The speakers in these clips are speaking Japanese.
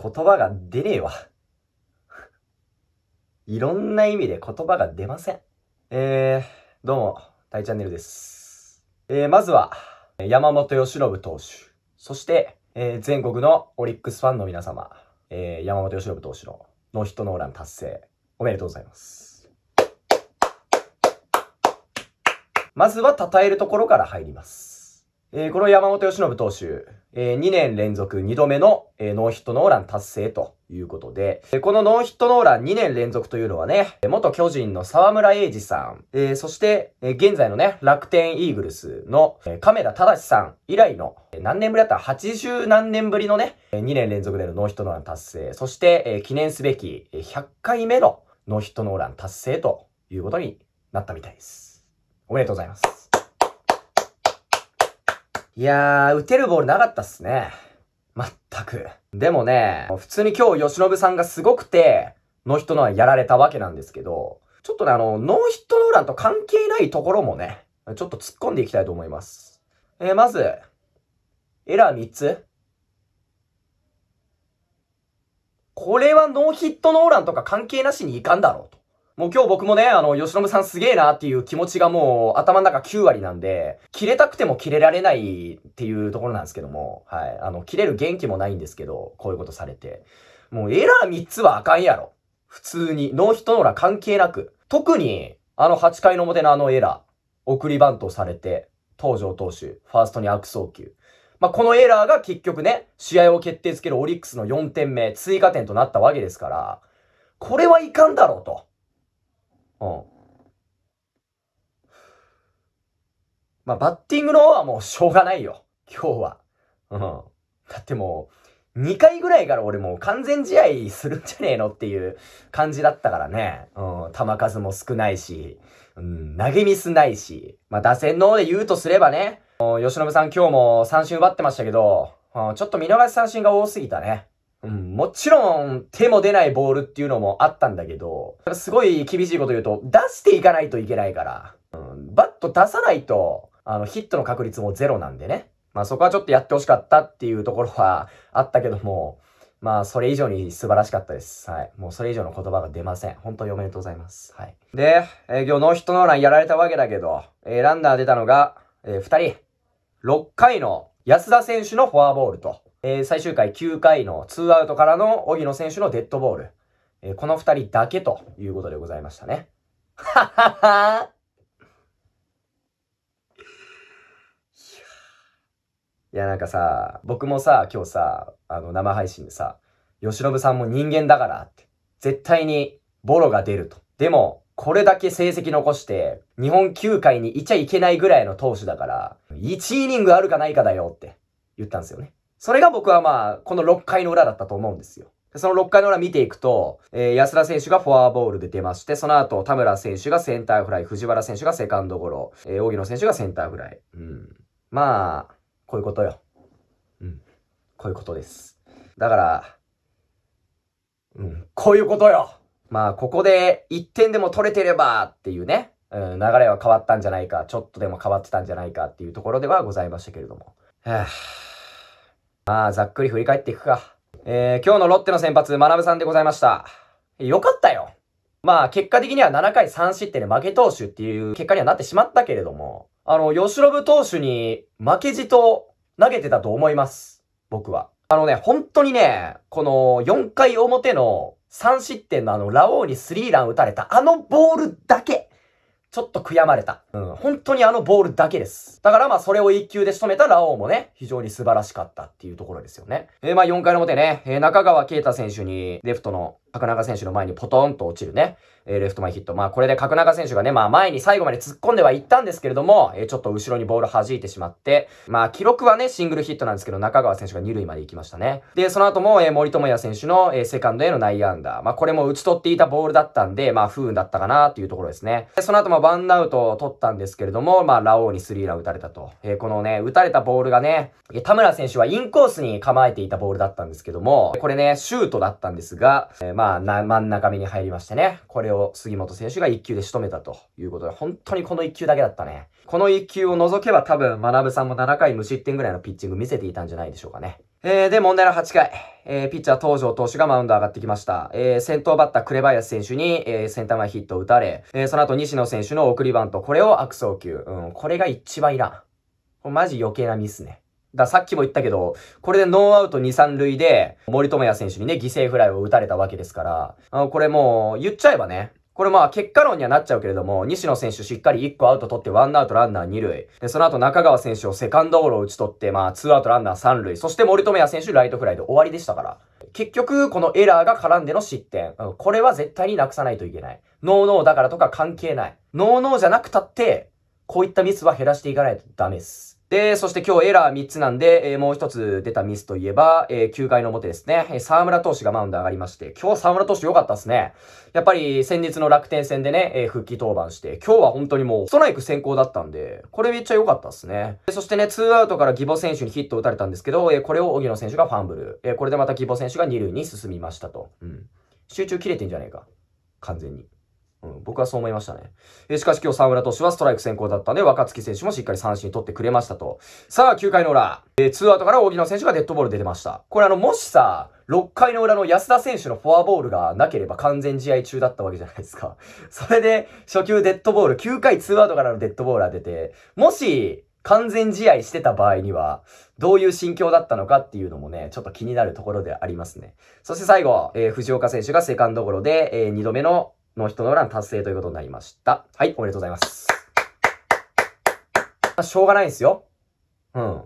言葉が出ねえわ。いろんな意味で言葉が出ません。えー、どうも、イチャンネルです。えー、まずは、山本由伸投手。そして、えー、全国のオリックスファンの皆様、えー、山本由伸投手のノーヒットノーラン達成、おめでとうございます。まずは、称えるところから入ります。えー、この山本由伸投手、えー、2年連続2度目の、えー、ノーヒットノーラン達成ということで、えー、このノーヒットノーラン2年連続というのはね、元巨人の沢村栄治さん、えー、そして、えー、現在のね、楽天イーグルスの、えー、亀田正さん以来の、えー、何年ぶりだった ?80 何年ぶりのね、えー、2年連続でのノーヒットノーラン達成、そして、えー、記念すべき100回目のノーヒットノーラン達成ということになったみたいです。おめでとうございます。いやー、打てるボールなかったっすね。まったく。でもね、普通に今日、吉信さんがすごくて、ノーヒットノーランやられたわけなんですけど、ちょっとね、あの、ノーヒットノーランと関係ないところもね、ちょっと突っ込んでいきたいと思います。えー、まず、エラー3つ。これはノーヒットノーランとか関係なしにいかんだろうと。もう今日僕もね、あの、吉信さんすげえなっていう気持ちがもう頭の中9割なんで、切れたくても切れられないっていうところなんですけども、はい。あの、切れる元気もないんですけど、こういうことされて。もうエラー3つはあかんやろ。普通に。ノーヒットノーラー関係なく。特に、あの8回の表のあのエラー。送りバントされて、登場投手、ファーストに悪送球。まあ、このエラーが結局ね、試合を決定づけるオリックスの4点目、追加点となったわけですから、これはいかんだろうと。うん。まあ、バッティングの方はもうしょうがないよ。今日は。うん。だってもう、2回ぐらいから俺もう完全試合するんじゃねえのっていう感じだったからね。うん。球数も少ないし、うん、投げミスないし。まあ、打線の方で言うとすればね、吉信さん今日も三振奪ってましたけど、うん、ちょっと見逃し三振が多すぎたね。うん、もちろん手も出ないボールっていうのもあったんだけど、すごい厳しいこと言うと、出していかないといけないから、うん、バット出さないと、あの、ヒットの確率もゼロなんでね。まあそこはちょっとやってほしかったっていうところはあったけども、まあそれ以上に素晴らしかったです。はい。もうそれ以上の言葉が出ません。本当におめでとうございます。はい。で、えー、今日ノーヒットノーランやられたわけだけど、えー、ランナー出たのが、えー、2人、6回の安田選手のフォアボールと。えー、最終回9回の2アウトからの荻野選手のデッドボール。えー、この2人だけということでございましたね。はははーいや、なんかさ、僕もさ、今日さ、あの、生配信でさ、吉信さんも人間だからって、絶対にボロが出ると。でも、これだけ成績残して、日本球界にいちゃいけないぐらいの投手だから、1イニングあるかないかだよって言ったんですよね。それが僕はまあ、この6回の裏だったと思うんですよ。その6回の裏見ていくと、えー、安田選手がフォアボールで出まして、その後、田村選手がセンターフライ、藤原選手がセカンドゴロ、えー、荻野選手がセンターフライ。うん。まあ、こういうことよ。うん。こういうことです。だから、うん、こういうことよまあ、ここで1点でも取れてればっていうね、うん、流れは変わったんじゃないか、ちょっとでも変わってたんじゃないかっていうところではございましたけれども。はぁ、まあ、ざっくり振り返っていくか。えー、今日のロッテの先発、学さんでございました。よかったよ。まあ、結果的には7回3失点で負け投手っていう結果にはなってしまったけれども、あの、吉信投手に負けじと投げてたと思います。僕は。あのね、本当にね、この4回表の3失点のあの、ラオウにスリーラン打たれたあのボールだけ、ちょっと悔やまれた。うん。本当にあのボールだけです。だからまあそれを1球で仕留めたラオウもね、非常に素晴らしかったっていうところですよね。えー、まあ4回の表ね、えー、中川圭太選手にレフトの角中選手の前にポトンと落ちるね、えー、レフト前ヒット。まあ、これで角中選手がね、まあ、前に最後まで突っ込んではいったんですけれども、えー、ちょっと後ろにボール弾いてしまって、まあ、記録はね、シングルヒットなんですけど、中川選手が2塁まで行きましたね。で、その後も、えー、森友哉選手の、えセカンドへの内野安打。まあ、これも打ち取っていたボールだったんで、まあ、不運だったかなというところですね。で、その後もワンアウトを取ったんですけれども、まあ、ラオウにスリーラン打たれたと。えこのね、打たれたボールがね、田村選手はインコースに構えていたボールだったんですけども、これね、シュートだったんですが、えーまあ、真ん中目に入りましてね、これを杉本選手が1球で仕留めたということで、本当にこの1球だけだったね。この1球を除けば多分、学さんも7回無失点ぐらいのピッチング見せていたんじゃないでしょうかね。えー、で、問題の8回、えー、ピッチャー東条投手がマウンド上がってきました。えー、先頭バッター紅林選手に、えー、センター前ヒットを打たれ、えー、その後西野選手の送りバント、これを悪送球。うん、これが一番いらん。これマジ余計なミスね。ださっきも言ったけど、これでノーアウト2、3塁で、森友哉選手にね、犠牲フライを打たれたわけですから、あのこれもう、言っちゃえばね、これまあ結果論にはなっちゃうけれども、西野選手しっかり1個アウト取ってワンアウトランナー2塁。で、その後中川選手をセカンドゴロを打ち取って、まあ2アウトランナー3塁。そして森友哉選手ライトフライで終わりでしたから。結局、このエラーが絡んでの失点。これは絶対になくさないといけない。ノーノーだからとか関係ない。ノーノーじゃなくたって、こういったミスは減らしていかないとダメです。で、そして今日エラー3つなんで、えー、もう1つ出たミスといえば、えー、9回の表ですね。え沢村投手がマウンド上がりまして、今日沢村投手良かったですね。やっぱり先日の楽天戦でね、えー、復帰登板して、今日は本当にもうストライク先行だったんで、これめっちゃ良かったですね。そしてね、2アウトから義母選手にヒット打たれたんですけど、えこれを荻野選手がファンブル。えこれでまた義母選手が2塁に進みましたと。うん。集中切れてんじゃねえか。完全に。うん、僕はそう思いましたね。えしかし今日沢村投手はストライク先行だったんで、若月選手もしっかり三振取ってくれましたと。さあ、9回の裏。えー、2アウトから木野選手がデッドボール出てました。これあの、もしさ、6回の裏の安田選手のフォアボールがなければ完全試合中だったわけじゃないですか。それで、初球デッドボール、9回2アウトからのデッドボールが出て、もし、完全試合してた場合には、どういう心境だったのかっていうのもね、ちょっと気になるところでありますね。そして最後、えー、藤岡選手がセカンドゴロで、えー、2度目のの人のット達成ということになりました。はい、おめでとうございます。しょうがないんですよ。うん。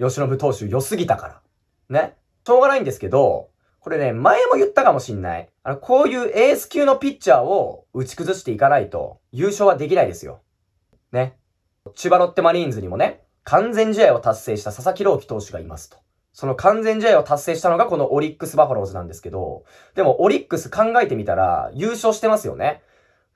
吉信投手良すぎたから。ね。しょうがないんですけど、これね、前も言ったかもしんない。あの、こういうエース級のピッチャーを打ち崩していかないと、優勝はできないですよ。ね。千葉ロッテマリーンズにもね、完全試合を達成した佐々木朗希投手がいますと。その完全試合を達成したのがこのオリックスバファローズなんですけど、でもオリックス考えてみたら優勝してますよね。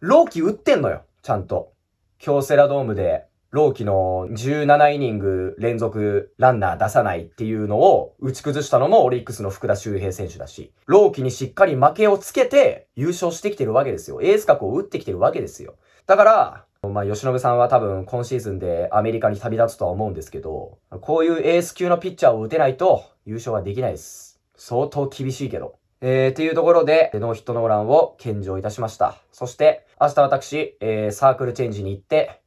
ローキ打ってんのよ、ちゃんと。京セラドームで、ローキの17イニング連続ランナー出さないっていうのを打ち崩したのもオリックスの福田周平選手だし、ローキにしっかり負けをつけて優勝してきてるわけですよ。エース格を打ってきてるわけですよ。だから、まあ、由伸さんは多分今シーズンでアメリカに旅立つとは思うんですけど、こういうエース級のピッチャーを打てないと優勝はできないです。相当厳しいけど。えー、っていうところで、ノーヒットノーランを献上いたしました。そして、明日私、えー、サークルチェンジに行って、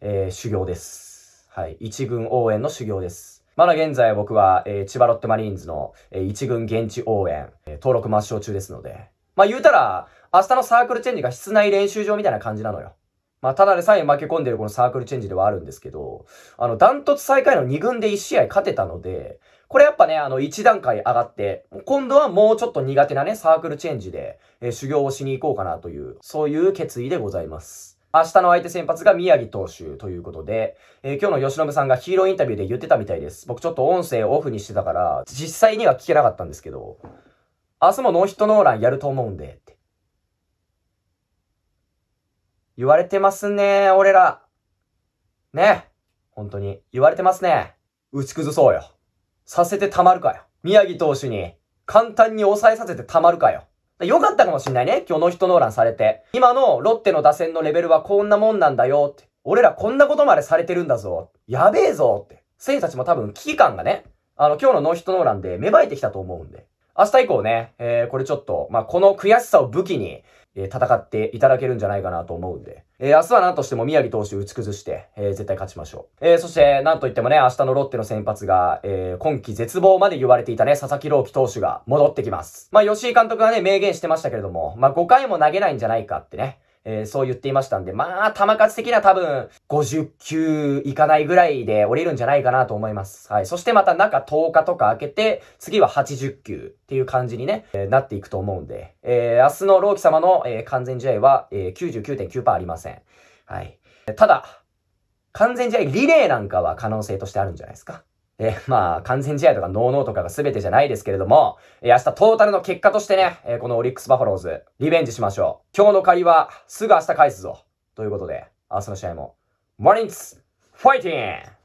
えー、修行です。はい。一軍応援の修行です。まだ現在僕は、えー、千葉ロッテマリーンズの、えー、一軍現地応援、えー、登録抹消中ですので。まあ言うたら、明日のサークルチェンジが室内練習場みたいな感じなのよ。まあ、ただでさえ負け込んでるこのサークルチェンジではあるんですけど、あの、ダントツ最下位の2軍で1試合勝てたので、これやっぱね、あの、1段階上がって、今度はもうちょっと苦手なね、サークルチェンジで、えー、修行をしに行こうかなという、そういう決意でございます。明日の相手先発が宮城投手ということで、えー、今日の吉信さんがヒーローインタビューで言ってたみたいです。僕ちょっと音声オフにしてたから、実際には聞けなかったんですけど、明日もノーヒットノーランやると思うんで、言われてますね、俺ら。ね。本当に。言われてますね。打ち崩そうよ。させてたまるかよ。宮城投手に簡単に抑えさせてたまるかよ。良かったかもしんないね。今日の人ノーランされて。今のロッテの打線のレベルはこんなもんなんだよって。俺らこんなことまでされてるんだぞ。やべえぞって。選手たちも多分危機感がね、あの今日のノーヒットノーランで芽生えてきたと思うんで。明日以降ね、えー、これちょっと、まあ、この悔しさを武器に、え戦っていただけるんじゃないかなと思うんで。えー、明日は何としても宮城投手打ち崩して、えー、絶対勝ちましょう。えー、そして、なんといってもね、明日のロッテの先発が、え今季絶望まで言われていたね、佐々木朗希投手が戻ってきます。まあ、吉井監督がね、明言してましたけれども、まあ、5回も投げないんじゃないかってね。えー、そう言っていましたんで、まあ、球数的には多分、50球いかないぐらいで降りるんじゃないかなと思います。はい。そしてまた中10日とか開けて、次は80球っていう感じにね、えー、なっていくと思うんで、えー、明日の老ーキ様の、えー、完全試合は、えー、99.9%ありません。はい。ただ、完全試合リレーなんかは可能性としてあるんじゃないですか。えー、まあ、完全試合とかノーノーとかが全てじゃないですけれども、えー、明日トータルの結果としてね、えー、このオリックスバファローズ、リベンジしましょう。今日の借りは、すぐ明日返すぞ。ということで、明日の試合も、モーニングファイティング